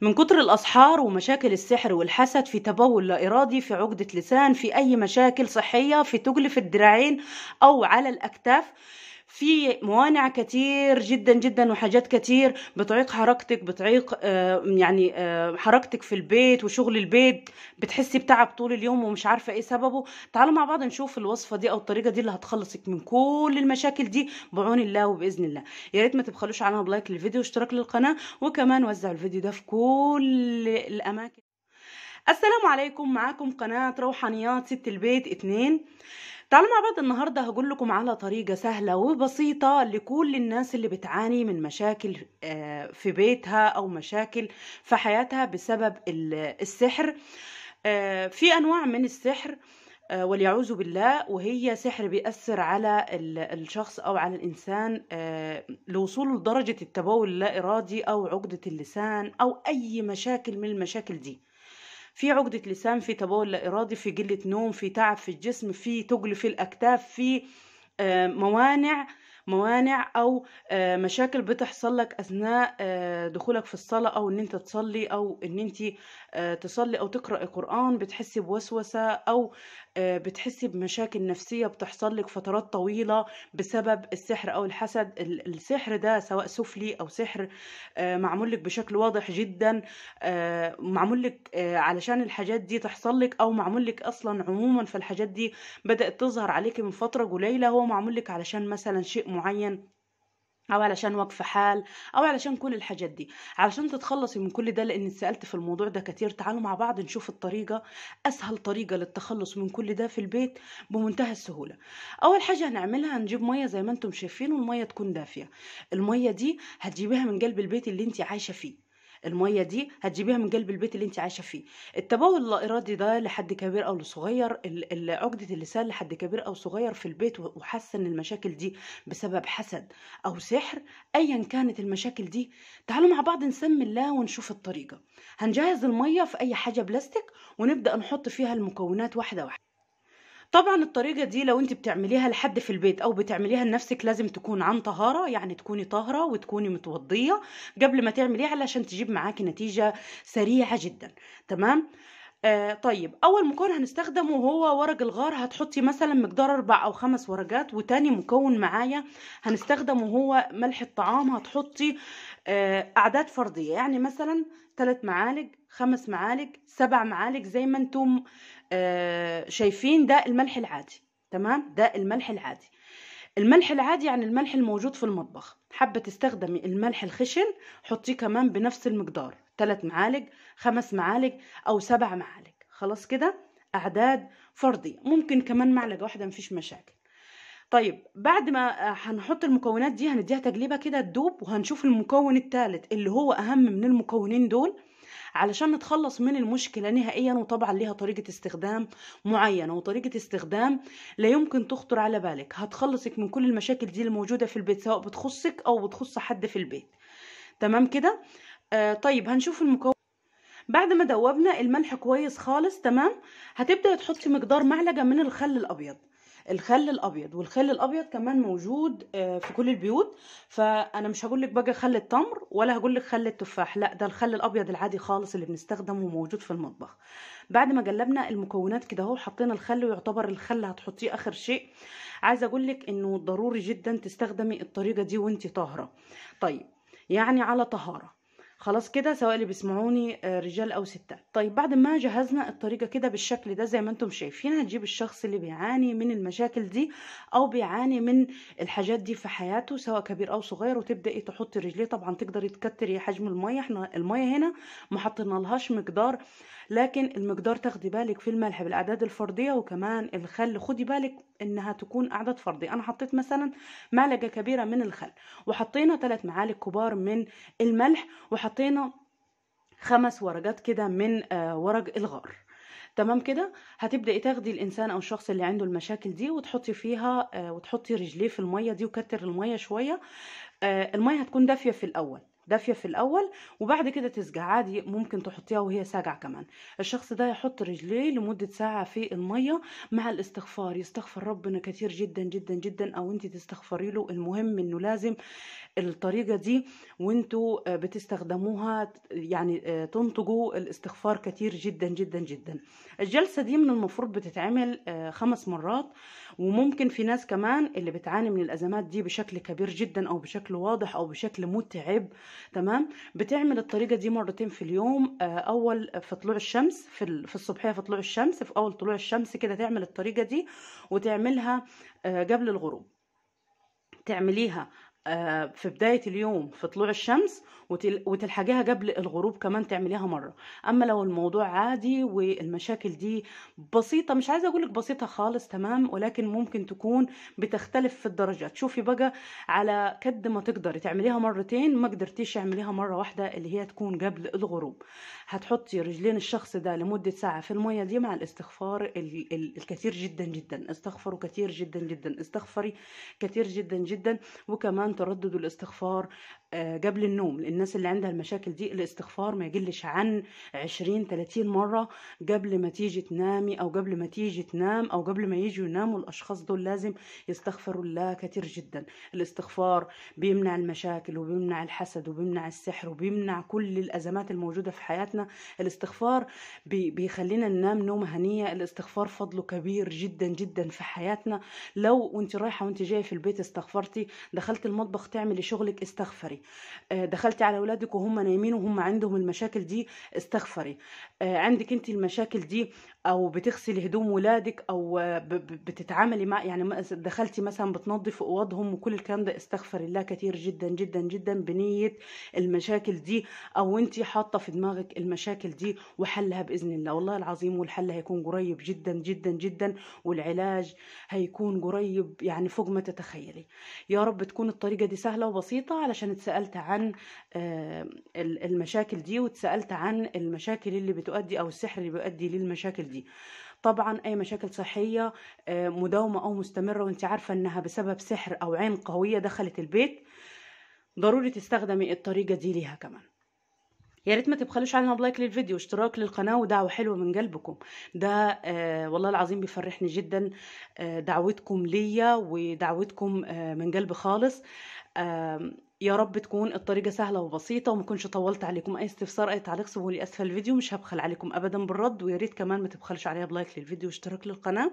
من كتر الأسحار ومشاكل السحر والحسد في تبول لا إرادي في عقدة لسان في أي مشاكل صحية في تجل في الدراعين أو على الأكتاف في موانع كتير جدا جدا وحاجات كتير بتعيق حركتك بتعيق آه، يعني آه، حركتك في البيت وشغل البيت بتحسي بتعب طول اليوم ومش عارفه ايه سببه تعالوا مع بعض نشوف الوصفه دي او الطريقه دي اللي هتخلصك من كل المشاكل دي بعون الله وباذن الله يا ريت ما تبخلوش عنها بلايك للفيديو واشتراك للقناه وكمان وزعوا الفيديو ده في كل الاماكن السلام عليكم معاكم قناة روحانيات ست البيت اتنين تعالوا مع بعض النهاردة هقول لكم على طريقة سهلة وبسيطة لكل الناس اللي بتعاني من مشاكل آه، في بيتها أو مشاكل في حياتها بسبب السحر آه، في أنواع من السحر آه، وليعوذ بالله وهي سحر بيأثر على الشخص أو على الإنسان لوصوله لدرجة التبول اللا إرادي أو عقدة اللسان أو أي مشاكل من المشاكل دي في عقدة لسان في تبول لا إرادي في قلة نوم في تعب في الجسم في تقل في الأكتاف في آه، موانع موانع او آه، مشاكل بتحصل لك اثناء آه، دخولك في الصلاه او ان انت تصلي او ان انت آه، تصلي او تقرا القران بتحسي بوسوسه او بتحسي بمشاكل نفسيه بتحصل لك فترات طويله بسبب السحر او الحسد السحر ده سواء سفلي او سحر معمول لك بشكل واضح جدا معمول لك علشان الحاجات دي تحصل لك او معمول لك اصلا عموما فالحاجات دي بدات تظهر عليكي من فتره قليله هو معمول لك علشان مثلا شيء معين معين او علشان وقف حال او علشان كل الحاجات دي علشان تتخلصي من كل ده لان اتسالت في الموضوع ده كتير تعالوا مع بعض نشوف الطريقه اسهل طريقه للتخلص من كل ده في البيت بمنتهى السهوله اول حاجه هنعملها هنجيب ميه زي ما انتم شايفين والميه تكون دافيه الميه دي هتجيبيها من قلب البيت اللي انت عايشه فيه الميه دي هتجيبيها من قلب البيت اللي انت عايشه فيه التبول اللا ارادي ده لحد كبير او لصغير عقده اللسان لحد كبير او صغير في البيت وحاسه ان المشاكل دي بسبب حسد او سحر ايا كانت المشاكل دي تعالوا مع بعض نسمي الله ونشوف الطريقه هنجهز الميه في اي حاجه بلاستيك ونبدا نحط فيها المكونات واحده واحده طبعا الطريقه دي لو انت بتعمليها لحد في البيت او بتعمليها لنفسك لازم تكون عن طهاره يعني تكوني طاهره وتكوني متوضيه قبل ما تعمليها علشان تجيب معاكي نتيجه سريعه جدا تمام آه طيب اول مكون هنستخدمه هو ورق الغار هتحطي مثلا مقدار اربع او خمس ورقات وتاني مكون معايا هنستخدمه هو ملح الطعام هتحطي آه اعداد فرديه يعني مثلا ثلاث معالق خمس معالق سبع معالق زي ما انتم آه، شايفين ده الملح العادي تمام ده الملح العادي الملح العادي يعني الملح الموجود في المطبخ حابة تستخدمي الملح الخشن حطيه كمان بنفس المقدار ثلاث معالج خمس معالج أو سبع معالج خلاص كده أعداد فردية ممكن كمان معلقة واحدة مفيش مشاكل طيب بعد ما آه، هنحط المكونات دي هنديها تجليبة كده تدوب وهنشوف المكون الثالث اللي هو أهم من المكونين دول علشان نتخلص من المشكلة نهائيا وطبعا ليها طريقة استخدام معينة وطريقة استخدام لا يمكن تخطر على بالك هتخلصك من كل المشاكل دي الموجودة في البيت سواء بتخصك أو بتخص حد في البيت تمام كده آه طيب هنشوف المكون بعد ما دوبنا الملح كويس خالص تمام هتبدأ تحطي مقدار معلقة من الخل الأبيض الخل الابيض والخل الابيض كمان موجود آه، في كل البيوت فانا مش هقول لك بقى خل التمر ولا هقول لك خل التفاح لا ده الخل الابيض العادي خالص اللي بنستخدمه وموجود في المطبخ بعد ما جلبنا المكونات كده اهو حطينا الخل ويعتبر الخل هتحطيه اخر شيء عايزه اقول لك انه ضروري جدا تستخدمي الطريقه دي وانت طاهره طيب يعني على طهاره خلاص كده سواء اللي بيسمعوني آه، رجال او ستات طيب بعد ما جهزنا الطريقه كده بالشكل ده زي ما انتم شايفين هنجيب الشخص اللي بيعاني من المشاكل دي او بيعاني من الحاجات دي في حياته سواء كبير او صغير وتبداي تحطي رجليه طبعا تقدري تكتري حجم الميه احنا الميه هنا ما حطينالهاش مقدار لكن المقدار تاخدي بالك في الملح بالاعداد الفرديه وكمان الخل خدي بالك انها تكون اعداد فرديه انا حطيت مثلا معلقه كبيره من الخل وحطينا ثلاث معالق كبار من الملح وحطينا حطينا خمس ورقات كده من آه، ورق الغار تمام كده هتبداي تاخدي الانسان او الشخص اللي عنده المشاكل دي وتحطي فيها آه، وتحطي رجليه في الميه دي وكتر الميه شويه آه، الميه هتكون دافيه في الاول دافيه في الاول وبعد كده تسجع عادي ممكن تحطيها وهي ساجعه كمان الشخص ده يحط رجليه لمده ساعه في الميه مع الاستغفار يستغفر ربنا كتير جدا جدا جدا او انت تستغفري له المهم انه لازم الطريقه دي وانتوا آه، بتستخدموها يعني آه، تنتجوا الاستغفار كتير جدا جدا جدا الجلسه دي من المفروض بتتعمل آه، خمس مرات وممكن في ناس كمان اللي بتعاني من الازمات دي بشكل كبير جدا او بشكل واضح او بشكل متعب تمام بتعمل الطريقه دي مرتين في اليوم اول في طلوع الشمس في في الصبحيه في طلوع الشمس في اول طلوع الشمس كده تعمل الطريقه دي وتعملها قبل الغروب تعمليها آه، في بداية اليوم في طلوع الشمس وتلحقيها قبل الغروب كمان تعمليها مرة أما لو الموضوع عادي والمشاكل دي بسيطة مش عايزة أقولك بسيطة خالص تمام ولكن ممكن تكون بتختلف في الدرجات شوفي بقى على قد ما تقدري تعمليها مرتين ما قدرتيش اعمليها مرة واحدة اللي هي تكون قبل الغروب هتحطي رجلين الشخص ده لمدة ساعة في المية دي مع الاستغفار الكثير جدا جدا استغفروا كثير جدا جدا استغفري كثير جدا جدا وكمان تردد الاستغفار آه، قبل النوم الناس اللي عندها المشاكل دي الاستغفار ما يقلش عن 20 30 مره قبل ما تيجي تنامي او قبل ما تيجي تنام او قبل ما يجوا يناموا الاشخاص دول لازم يستغفروا الله كتير جدا الاستغفار بيمنع المشاكل وبيمنع الحسد وبيمنع السحر وبيمنع كل الازمات الموجوده في حياتنا الاستغفار بيخلينا ننام نوم هنيه الاستغفار فضله كبير جدا جدا في حياتنا لو وانت رايحه وانت جايه في البيت استغفرتي دخلت المطبخ المطبخ تعملي شغلك استغفري آه، دخلتي على اولادك وهم نايمين وهم عندهم المشاكل دي استغفري آه، عندك انت المشاكل دي او بتغسلي هدوم ولادك او بتتعاملي مع يعني دخلتي مثلا بتنظفي اوضهم وكل الكلام ده استغفر الله كتير جدا جدا جدا بنيه المشاكل دي او انت حاطه في دماغك المشاكل دي وحلها باذن الله والله العظيم والحل هيكون قريب جدا جدا جدا والعلاج هيكون قريب يعني فوق ما تتخيلي يا رب تكون الطريقه الطريقة دي سهلة وبسيطة علشان اتسألت عن آه، المشاكل دي واتسألت عن المشاكل اللي بتؤدي أو السحر اللي بيؤدي للمشاكل دي طبعا أي مشاكل صحية آه، مداومة أو مستمرة وانت عارفة أنها بسبب سحر أو عين قوية دخلت البيت ضروري تستخدمي الطريقة دي ليها كمان يا ريت ما تبخلوش علينا بلايك للفيديو واشتراك للقناه ودعوه حلوه من قلبكم ده آه والله العظيم بيفرحني جدا آه دعوتكم ليا ودعوتكم آه من قلب خالص آه يا رب تكون الطريقة سهلة وبسيطة وما كنتش طولت عليكم أي استفسار أي تعليق سيبوه لي أسفل الفيديو مش هبخل عليكم أبدا بالرد ويا ريت كمان ما تبخلش عليها بلايك للفيديو واشتراك للقناة